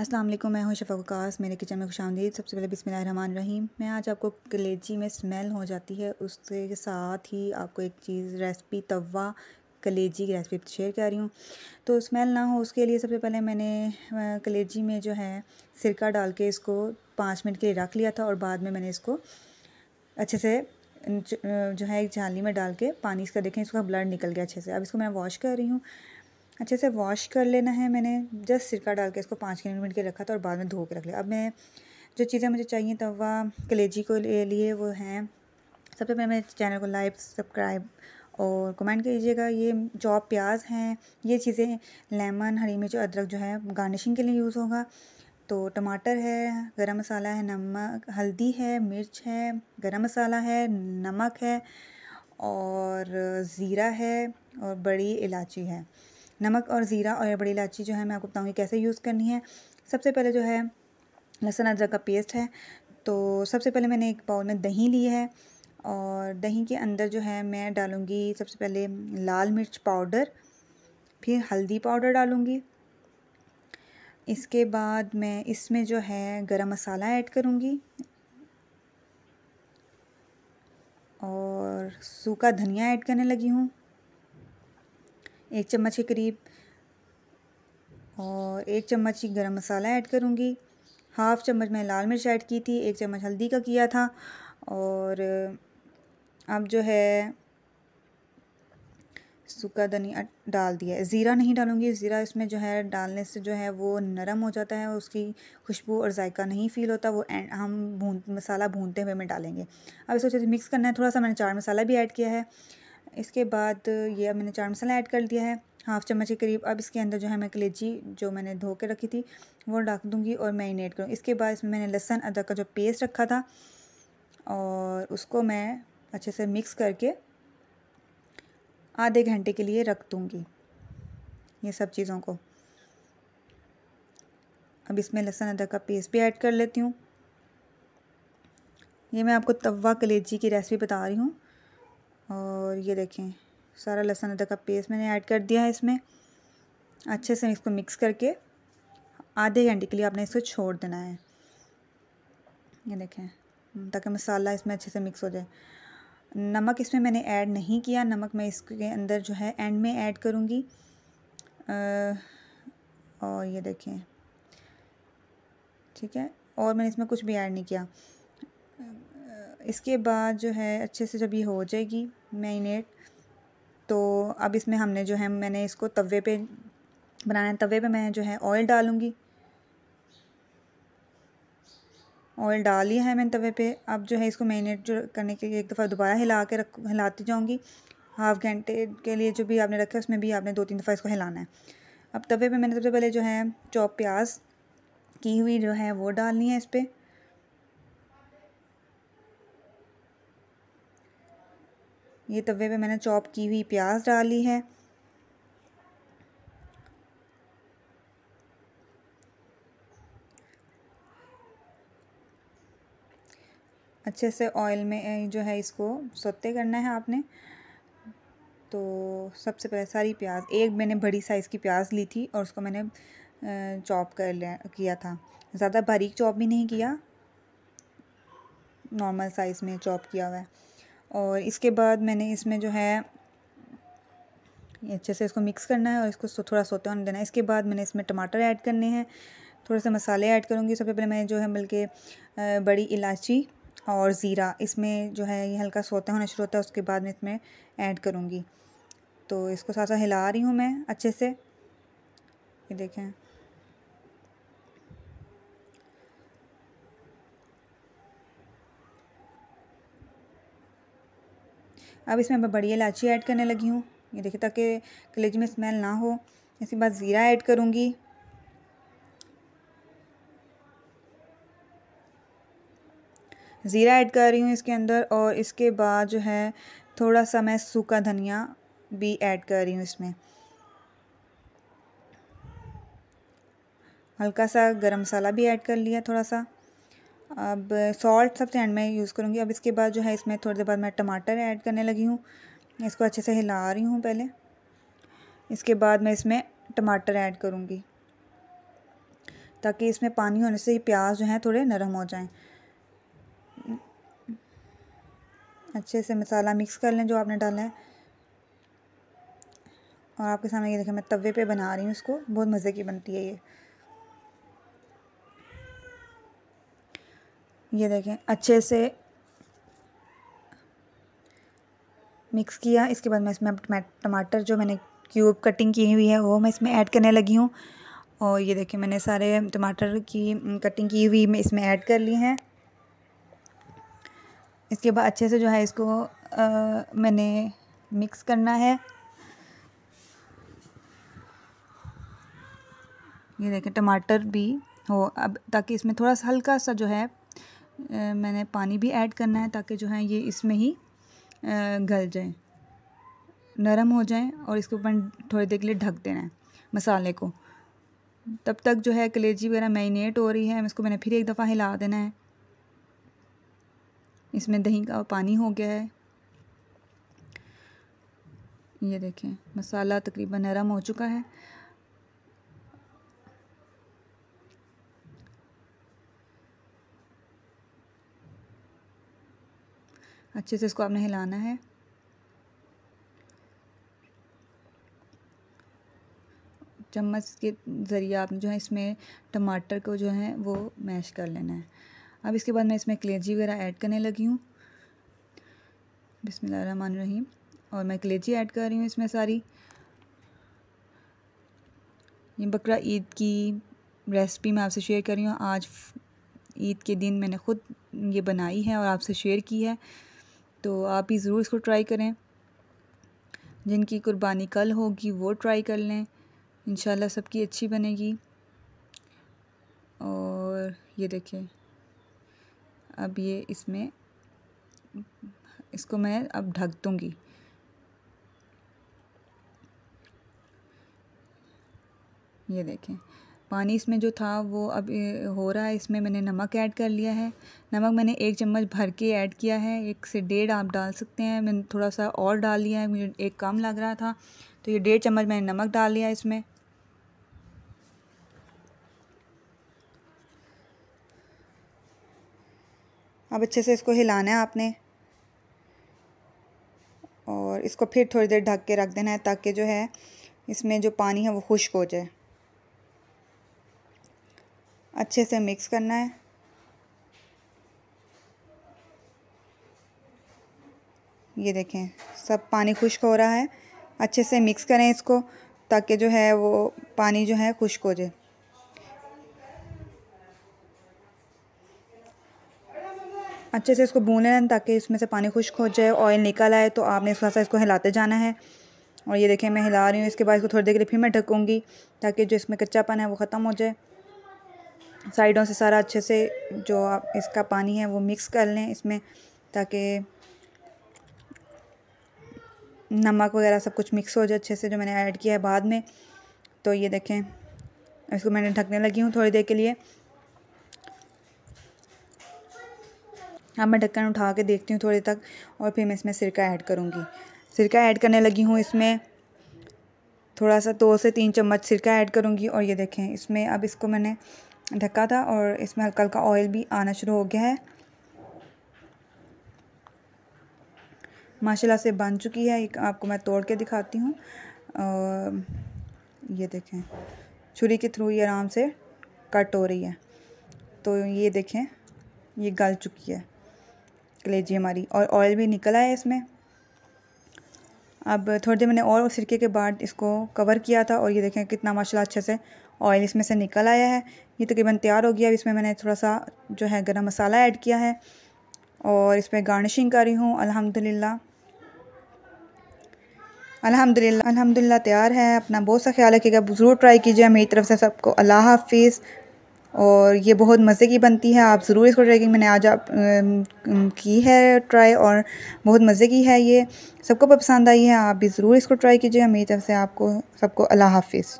असलम मैं हूं शफ़ा वकास मेरे किचन में खुश आमदीद सबसे पहले बिसमान रहीम मैं आज आपको कलेजी में स्मेल हो जाती है उसके साथ ही आपको एक चीज़ रेसिपी तवा कलेजी की रेसिपी शेयर कर रही हूँ तो स्मेल ना हो उसके लिए सबसे पहले मैंने कलेजी में जो है सिरका डाल के इसको पाँच मिनट के लिए रख लिया था और बाद में मैंने इसको अच्छे से जो है एक झाली में डाल के पानी इसका देखें इसका ब्लड निकल गया अच्छे से अब इसको मैं वॉश कर रही हूँ अच्छे से वॉश कर लेना है मैंने जस्ट सिरका डाल के इसको पाँच मिनट के रखा था और बाद में धो के रख लिया अब मैं जो चीज़ें मुझे चाहिए तवा कलेजी को ले लिए वो हैं सबसे पहले मेरे चैनल को लाइक सब्सक्राइब और कमेंट कीजिएगा ये चॉप प्याज हैं ये चीज़ें लेमन हरी मिर्च अदरक जो है गार्निशिंग के लिए यूज़ होगा तो टमाटर है गरम मसाला है नमक हल्दी है मिर्च है गरम मसाला है नमक है और ज़ीरा है और बड़ी इलायची है नमक और ज़ीरा और बड़ी इलायची जो है मैं आपको बताऊँगी कैसे यूज़ करनी है सबसे पहले जो है लहसुन अदरक का पेस्ट है तो सबसे पहले मैंने एक बाउल में दही ली है और दही के अंदर जो है मैं डालूँगी सबसे पहले लाल मिर्च पाउडर फिर हल्दी पाउडर डालूँगी इसके बाद मैं इसमें जो है गरम मसाला ऐड करूँगी और सूखा धनिया ऐड करने लगी हूँ एक चम्मच के करीब और एक चम्मच ही गरम मसाला ऐड करूँगी हाफ़ चम्मच मैं लाल मिर्च ऐड की थी एक चम्मच हल्दी का किया था और अब जो है सूखा धनिया डाल दिया है ज़ीरा नहीं डालूंगी ज़ीरा इसमें जो है डालने से जो है वो नरम हो जाता है और उसकी खुशबू और जायका नहीं फ़ील होता वो एंड हम भून मसाला भूनते हुए में डालेंगे अब इसको अच्छे मिक्स करना है थोड़ा सा मैंने चार मसाला भी ऐड किया है इसके बाद ये अब मैंने चाट मसाला ऐड कर दिया है हाफ चम्मच के करीब अब इसके अंदर जो है मैं कलेजी जो मैंने धो के रखी थी वो डाल दूँगी और मैरिनेट करूँ इसके बाद इसमें मैंने लहसन अदरक का जो पेस्ट रखा था और उसको मैं अच्छे से मिक्स करके आधे घंटे के लिए रख दूँगी ये सब चीज़ों को अब इसमें लहसन अदरक का पेस्ट भी ऐड कर लेती हूँ ये मैं आपको तवा कलेजी की रेसिपी बता रही हूँ और ये देखें सारा लहसुन अदरक का पेस्ट मैंने ऐड कर दिया है इसमें अच्छे से इसको मिक्स करके आधे घंटे के लिए आपने इसको छोड़ देना है ये देखें ताकि मसाला इसमें अच्छे से मिक्स हो जाए नमक इसमें मैंने ऐड नहीं किया नमक मैं इसके अंदर जो है एंड में ऐड करूँगी और ये देखें ठीक है और मैंने इसमें कुछ भी ऐड नहीं किया इसके बाद जो है अच्छे से जब ये हो जाएगी मैरिनेट तो अब इसमें हमने जो है मैंने इसको तवे पे बनाना है तवे पे मैं जो है ऑयल डालूँगी ऑयल डाल लिया है मैंने तवे पे अब जो है इसको मैरिनेट जो करने के लिए एक दफ़ा दोबारा हिला के रख हिलाती जाऊँगी हाफ़ घंटे के लिए जो भी आपने रखा है उसमें भी आपने दो तीन दफ़ा इसको हिलाना है अब तवे पे मैंने सबसे पहले जो है चौप प्याज की हुई जो है वो डालनी है इस पर ये तवे पे मैंने चॉप की हुई प्याज डाली है अच्छे से ऑयल में जो है इसको सोते करना है आपने तो सबसे पहले सारी प्याज एक मैंने बड़ी साइज़ की प्याज ली थी और उसको मैंने चॉप कर लिया किया था ज़्यादा बारीक चॉप भी नहीं किया नॉर्मल साइज़ में चॉप किया हुआ है और इसके बाद मैंने इसमें जो है अच्छे से इसको मिक्स करना है और इसको थोड़ा सोते होने देना है इसके बाद मैंने इसमें टमाटर ऐड करने हैं थोड़े से मसाले ऐड करूँगी सबसे पहले मैं जो है बल्कि बड़ी इलायची और ज़ीरा इसमें जो है ये हल्का सोते होना शुरू होता है उसके बाद मैं इसमें ऐड करूँगी तो इसको साथ साथ हिला रही हूँ मैं अच्छे से ये देखें अब इसमें मैं बड़ी इलायची ऐड करने लगी हूँ ये देखिए ताकि कलेजी में स्मेल ना हो इसके बाद ज़ीरा ऐड करूँगी ज़ीरा ऐड कर रही हूँ इसके अंदर और इसके बाद जो है थोड़ा सा मैं सूखा धनिया भी ऐड कर रही हूँ इसमें हल्का सा गरम मसाला भी ऐड कर लिया थोड़ा सा अब सॉल्ट सबसे एंड में यूज़ करूँगी अब इसके बाद जो है इसमें थोड़ी देर बाद मैं टमाटर ऐड करने लगी हूँ इसको अच्छे से हिला रही हूँ पहले इसके बाद मैं इसमें टमाटर ऐड करूँगी ताकि इसमें पानी होने से ये प्याज जो है थोड़े नरम हो जाएं अच्छे से मसाला मिक्स कर लें जो आपने डाला है और आपके सामने ये देखें मैं तवे पे बना रही हूँ इसको बहुत मज़े की बनती है ये ये देखें अच्छे से मिक्स किया इसके बाद मैं इसमें टमाटर जो मैंने क्यूब कटिंग की हुई है वो मैं इसमें ऐड करने लगी हूँ और ये देखें मैंने सारे टमाटर की कटिंग की हुई मैं इसमें ऐड कर ली हैं इसके बाद अच्छे से जो है इसको आ, मैंने मिक्स करना है ये देखें टमाटर भी हो अब ताकि इसमें थोड़ा सा हल्का सा जो है मैंने पानी भी ऐड करना है ताकि जो है ये इसमें ही गल जाए नरम हो जाए और इसको ऊपर थोड़ी देर के लिए ढक देना है मसाले को तब तक जो है कलेजी वगैरह मैरिनेट हो रही है इसको मैंने फिर एक दफ़ा हिला देना है इसमें दही का पानी हो गया है ये देखें मसाला तकरीबन नरम हो चुका है अच्छे से इसको आपने हिलाना है चम्मच के ज़रिए आपने जो है इसमें टमाटर को जो है वो मैश कर लेना है अब इसके बाद मैं इसमें कलेजी वगैरह ऐड करने लगी हूँ बिसमान रहीम और मैं कलेजी ऐड कर रही हूँ इसमें सारी ये बकरा ईद की रेसिपी मैं आपसे शेयर कर रही हूँ आज ईद के दिन मैंने ख़ुद ये बनाई है और आपसे शेयर की है तो आप भी ज़रूर इसको ट्राई करें जिनकी कुर्बानी कल होगी वो ट्राई कर लें इन सबकी अच्छी बनेगी और ये देखें अब ये इसमें इसको मैं अब ढक दूँगी ये देखें पानी इसमें जो था वो अब हो रहा है इसमें मैंने नमक ऐड कर लिया है नमक मैंने एक चम्मच भर के ऐड किया है एक से डेढ़ आप डाल सकते हैं मैंने थोड़ा सा और डाल लिया है मुझे एक कम लग रहा था तो ये डेढ़ चम्मच मैंने नमक डाल लिया इसमें अब अच्छे से इसको हिलाना है आपने और इसको फिर थोड़ी देर ढक के रख देना है ताकि जो है इसमें जो पानी है वो खुश्क हो जाए अच्छे से मिक्स करना है ये देखें सब पानी खुश्क हो रहा है अच्छे से मिक्स करें इसको ताकि जो है वो पानी जो है खुश्क हो जाए अच्छे से इसको भून लें ताकि इसमें से पानी खुश्क हो जाए ऑयल निकल आए तो आपने थोड़ा सा इसको हिलाते जाना है और ये देखें मैं हिला रही हूँ इसके बाद इसको थोड़ी देर के लिए फिर मैं ढकूँगी ताकि जो इसमें कच्चापन है वो ख़त्म हो जाए साइडों से सारा अच्छे से जो आप इसका पानी है वो मिक्स कर लें इसमें ताकि नमक वगैरह सब कुछ मिक्स हो जाए अच्छे से जो मैंने ऐड किया है बाद में तो ये देखें इसको मैंने ढकने लगी हूँ थोड़ी देर के लिए अब मैं ढक्कन उठा के देखती हूँ थोड़ी तक और फिर मैं इसमें सिरका ऐड करूँगी सिरका ऐड करने लगी हूँ इसमें थोड़ा सा दो से तीन चम्मच सिरका ऐड करूँगी और ये देखें इसमें अब इसको मैंने ढका था और इसमें हल्का हल्का ऑयल भी आना शुरू हो गया है माशाल्लाह से बन चुकी है आपको मैं तोड़ के दिखाती हूँ ये देखें छुरी के थ्रू ये आराम से कट हो रही है तो ये देखें ये गल चुकी है कलेजी हमारी और ऑयल भी निकला है इसमें अब थोड़ी देर मैंने और सिरके के बाद इसको कवर किया था और ये देखें कितना माशाल्लाह अच्छे से ऑयल इसमें से निकल आया है ये तकरीबन तैयार हो गया अब इसमें मैंने थोड़ा सा जो है गरम मसाला ऐड किया है और इसमें गार्निशिंग कर रही हूँ अल्हम्दुलिल्लाह अल्हम्दुलिल्लाह अल्हम्दुलिल्लाह तैयार है अपना बहुत सा ख्याल रखिएगा ज़रूर ट्राई कीजिए मेरी तरफ से सबको अल्लाह हाफिज़ और ये बहुत मज़े की बनती है आप ज़रूर इसको ट्राई की मैंने आज आप की है ट्राई और बहुत मज़े की है ये सबको पसंद आई है आप भी ज़रूर इसको ट्राई कीजिए मेरी तरफ से आपको सबको अल्लाह हाफिज़